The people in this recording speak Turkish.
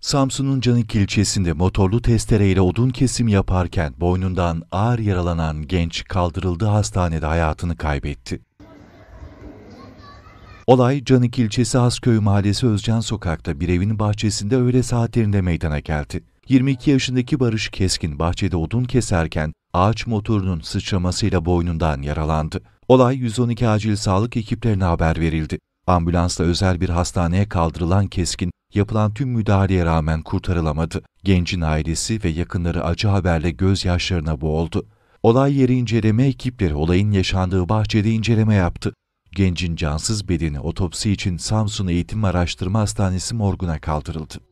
Samsun'un Canik ilçesinde motorlu testereyle odun kesim yaparken boynundan ağır yaralanan genç kaldırıldığı hastanede hayatını kaybetti. Olay Canik ilçesi Hasköy Mahallesi Özcan Sokak'ta bir evin bahçesinde öğle saatlerinde meydana geldi. 22 yaşındaki Barış Keskin bahçede odun keserken ağaç motorunun sıçramasıyla boynundan yaralandı. Olay 112 acil sağlık ekiplerine haber verildi. Ambulansla özel bir hastaneye kaldırılan Keskin yapılan tüm müdahaleye rağmen kurtarılamadı. Gencin ailesi ve yakınları acı haberle gözyaşlarına boğuldu. Olay yeri inceleme ekipleri olayın yaşandığı bahçede inceleme yaptı. Gencin cansız bedeni otopsi için Samsun Eğitim Araştırma Hastanesi morguna kaldırıldı.